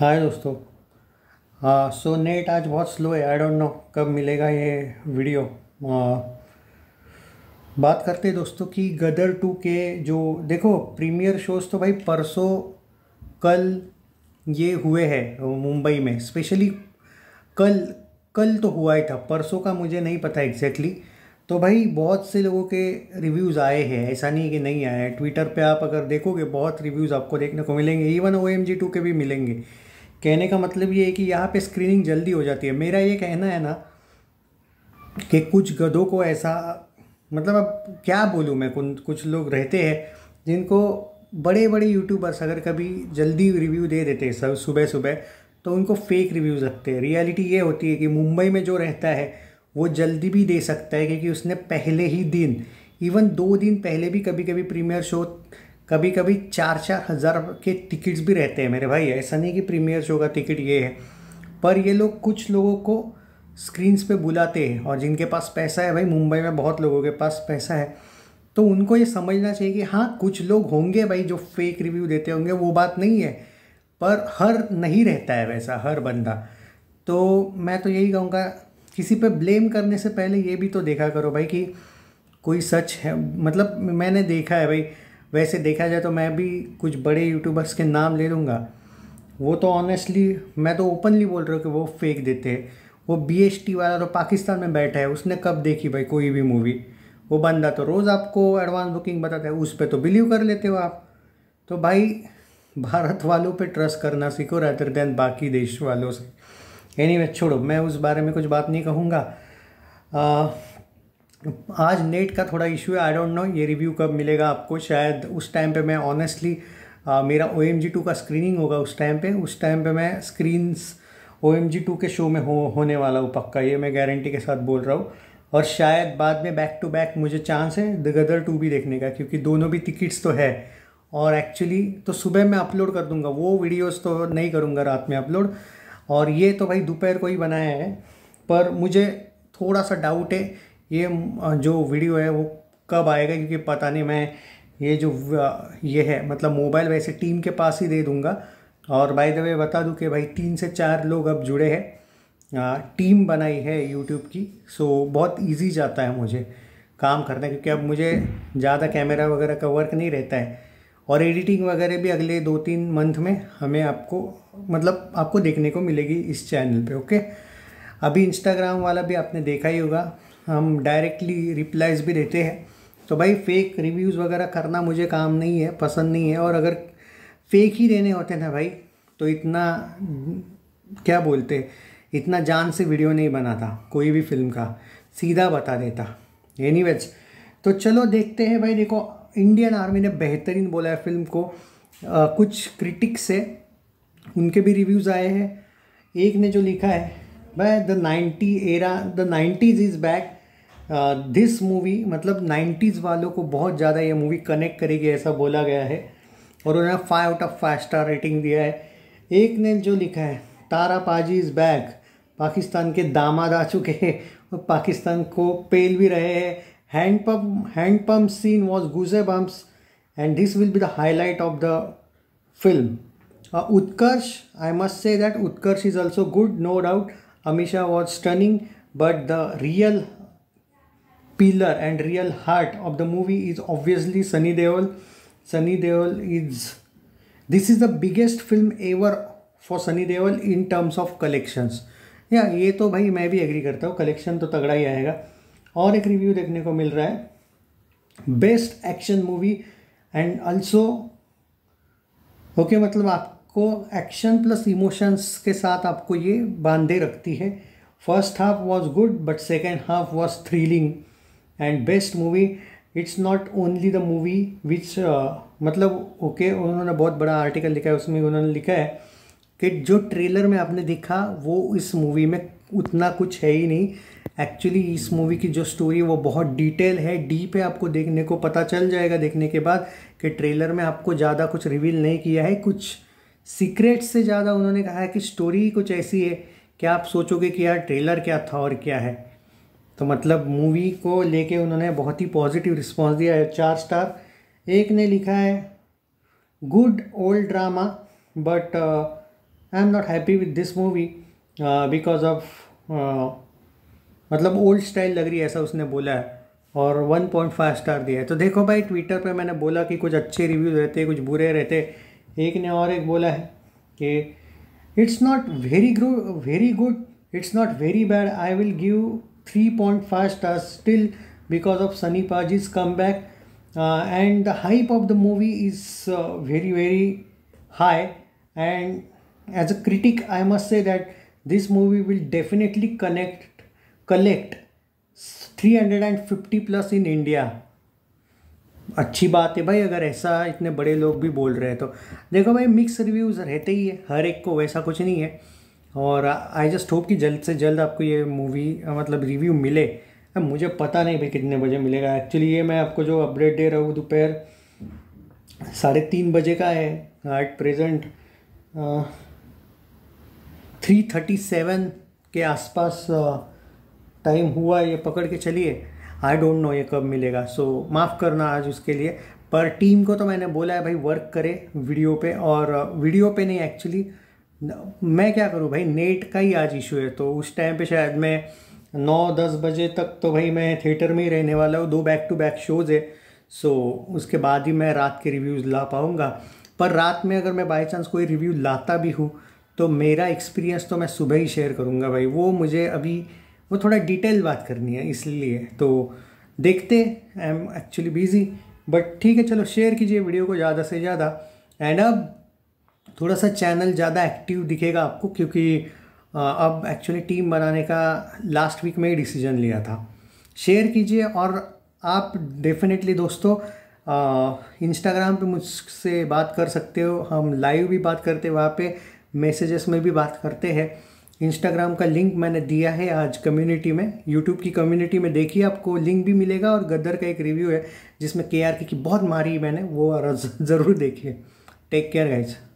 हाय दोस्तों हाँ so net आज बहुत स्लो है आई डोंट नो कब मिलेगा ये वीडियो आ, बात करते दोस्तों कि गदर टू के जो देखो प्रीमियर शोज़ तो भाई परसों कल ये हुए हैं मुंबई में स्पेशली कल कल तो हुआ ही था परसों का मुझे नहीं पता एग्जैक्टली तो भाई बहुत से लोगों के रिव्यूज़ आए हैं ऐसा नहीं कि नहीं आया है ट्विटर पे आप अगर देखोगे बहुत रिव्यूज़ आपको देखने को मिलेंगे even O M G two के भी मिलेंगे कहने का मतलब ये है कि यहाँ पे स्क्रीनिंग जल्दी हो जाती है मेरा ये कहना है ना कि कुछ गधों को ऐसा मतलब अब क्या बोलूँ मैं कुछ लोग रहते हैं जिनको बड़े बड़े यूट्यूबर्स अगर कभी जल्दी रिव्यू दे देते हैं सब सुबह सुबह तो उनको फेक रिव्यूज़ लगते हैं रियलिटी ये होती है कि मुंबई में जो रहता है वो जल्दी भी दे सकता है क्योंकि उसने पहले ही दिन इवन दो दिन पहले भी कभी कभी प्रीमियर शो कभी कभी चार चार हज़ार के टिकट्स भी रहते हैं मेरे भाई ऐसा नहीं कि प्रीमियर शो का टिकट ये है पर ये लोग कुछ लोगों को स्क्रीन्स पे बुलाते हैं और जिनके पास पैसा है भाई मुंबई में बहुत लोगों के पास पैसा है तो उनको ये समझना चाहिए कि हाँ कुछ लोग होंगे भाई जो फेक रिव्यू देते होंगे वो बात नहीं है पर हर नहीं रहता है वैसा हर बंदा तो मैं तो यही कहूँगा किसी पे ब्लेम करने से पहले ये भी तो देखा करो भाई कि कोई सच है मतलब मैंने देखा है भाई वैसे देखा जाए तो मैं भी कुछ बड़े यूट्यूबर्स के नाम ले लूँगा वो तो ऑनेस्टली मैं तो ओपनली बोल रहा हूँ कि वो फेक देते हैं वो बी वाला तो पाकिस्तान में बैठा है उसने कब देखी भाई कोई भी मूवी वो बंदा तो रोज़ आपको एडवांस बुकिंग बताता है उस पर तो बिलीव कर लेते हो आप तो भाई भारत वालों पे ट्रस्ट करना सीखो रैदर देन बाकी देश वालों से एनी anyway, छोड़ो मैं उस बारे में कुछ बात नहीं कहूँगा आज नेट का थोड़ा इशू है आई डोंट नो ये रिव्यू कब मिलेगा आपको शायद उस टाइम पे मैं ऑनेस्टली मेरा ओ एम जी टू का स्क्रीनिंग होगा उस टाइम पे उस टाइम पे मैं screens O M G two के शो में हो होने वाला हूँ पक्का ये मैं गारंटी के साथ बोल रहा हूँ और शायद बाद में बैक टू बैक मुझे चांस है द गदर टू भी देखने का क्योंकि दोनों भी टिकट्स तो है और एक्चुअली तो सुबह मैं अपलोड कर दूंगा वो वीडियोस तो नहीं करूंगा रात में अपलोड और ये तो भाई दोपहर को ही बनाया है पर मुझे थोड़ा सा डाउट है ये जो वीडियो है वो कब आएगा क्योंकि पता नहीं मैं ये जो ये है मतलब मोबाइल वैसे टीम के पास ही दे दूँगा और बाय द वे बता दूं कि भाई तीन से चार लोग अब जुड़े हैं टीम बनाई है यूट्यूब की सो बहुत इजी जाता है मुझे काम करना क्योंकि अब मुझे ज़्यादा कैमरा वगैरह का वर्क नहीं रहता है और एडिटिंग वगैरह भी अगले दो तीन मंथ में हमें आपको मतलब आपको देखने को मिलेगी इस चैनल पे ओके अभी इंस्टाग्राम वाला भी आपने देखा ही होगा हम डायरेक्टली रिप्लाइज भी देते हैं तो भाई फेक रिव्यूज़ वगैरह करना मुझे काम नहीं है पसंद नहीं है और अगर फेक ही देने होते ना भाई तो इतना क्या बोलते इतना जान से वीडियो नहीं बनाता कोई भी फिल्म का सीधा बता देता एनी तो चलो देखते हैं भाई देखो इंडियन आर्मी ने बेहतरीन बोला है फिल्म को आ, कुछ क्रिटिक्स है उनके भी रिव्यूज़ आए हैं एक ने जो लिखा है भाई the ninety era the nineties is back this movie मतलब नाइन्टीज़ वालों को बहुत ज़्यादा ये मूवी कनेक्ट करेगी ऐसा बोला गया है और उन्होंने five out of five star rating दिया है एक ने जो लिखा है तारा पाजी इज़ बैक पाकिस्तान के दामाद आ चुके हैं और पाकिस्तान को पेल भी रहे हैं handpump handpump scene was goosebumps and this will be the highlight of the film Utkarsh I must say that Utkarsh is also good no doubt Ameesha was was but the real pillar and real heart of the movie is obviously Sunny Deol. Sunny Deol is this is the biggest film ever for Sunny Deol in terms of collections. या ये तो भाई मैं भी agree करता हूँ collection तो तगड़ा ही आएगा और एक रिव्यू देखने को मिल रहा है best action movie and also okay मतलब आपको एक्शन प्लस इमोशंस के साथ आपको ये बांधे रखती है first half was good but second half was thrilling and best movie it's not only the movie which मतलब ओके okay, उन्होंने बहुत बड़ा आर्टिकल लिखा है उसमें उन्होंने लिखा है कि जो ट्रेलर में आपने देखा वो इस मूवी में उतना कुछ है ही नहीं एक्चुअली इस मूवी की जो स्टोरी है वो बहुत डिटेल है डीप है आपको देखने को पता चल जाएगा देखने के बाद कि ट्रेलर में आपको ज़्यादा कुछ रिवील नहीं किया है कुछ सीक्रेट से ज़्यादा उन्होंने कहा है कि स्टोरी कुछ ऐसी है कि आप सोचोगे कि यार ट्रेलर क्या था और क्या है तो मतलब मूवी को लेके उन्होंने बहुत ही पॉजिटिव रिस्पांस दिया है चार स्टार एक ने लिखा है good old drama but I am not happy with this movie because of मतलब ओल्ड स्टाइल लग रही है ऐसा उसने बोला है और वन पॉइंट फाइव स्टार दिया है तो देखो भाई ट्विटर पे मैंने बोला कि कुछ अच्छे रिव्यूज रहते कुछ बुरे रहते एक ने और एक बोला है कि it's not very grow very good it's not very bad I will give 3.5 stars still because of Sunny Paji's comeback. Uh, and the hype of the movie is uh, very, very high. And as a critic, I must say that this movie will definitely connect, collect 350 plus in India अच्छी बात है भाई अगर ऐसा इतने बड़े लोग भी बोल रहे हैं तो देखो भाई मिक्स रिव्यूज़ रहते ही है हर एक को वैसा कुछ नहीं है और आई जस्ट होप कि जल्द से जल्द आपको ये मूवी मतलब रिव्यू मिले अब मुझे पता नहीं भाई कितने बजे मिलेगा एक्चुअली ये मैं आपको जो अपडेट दे रहा हूँ दोपहर साढ़े तीन बजे का है at present three thirty seven के आसपास टाइम हुआ ये पकड़ के चलिए आई डोंट नो ये कब मिलेगा सो so, माफ़ करना आज उसके लिए पर टीम को तो मैंने बोला है भाई वर्क करे वीडियो पे और वीडियो पे नहीं एक्चुअली मैं क्या करूँ भाई नेट का ही आज इशू है तो उस टाइम पे शायद मैं नौ दस बजे तक तो भाई मैं थिएटर में ही रहने वाला हूँ दो बैक टू बैक शोज़ है सो उसके बाद ही मैं रात के रिव्यूज़ ला पाऊँगा पर रात में अगर मैं बाई चांस कोई रिव्यू लाता भी हूँ तो मेरा एक्सपीरियंस तो मैं सुबह ही शेयर करूँगा भाई वो मुझे अभी वो थोड़ा डिटेल बात करनी है इसलिए तो देखते I am actually busy but ठीक है चलो शेयर कीजिए वीडियो को ज़्यादा से ज़्यादा एंड अब थोड़ा सा चैनल ज़्यादा एक्टिव दिखेगा आपको क्योंकि अब एक्चुअली टीम बनाने का लास्ट वीक में ही डिसीजन लिया था शेयर कीजिए और आप डेफिनेटली दोस्तों इंस्टाग्राम पे मुझसे बात कर सकते हो हम लाइव भी बात करते हैं वहाँ पे मैसेजेस में भी बात करते हैं इंस्टाग्राम का लिंक मैंने दिया है आज कम्युनिटी में यूट्यूब की कम्युनिटी में देखिए आपको लिंक भी मिलेगा और गदर का एक रिव्यू है जिसमें के आर की बहुत मारी मैंने वो ज़रूर देखिए टेक केयर गाइज़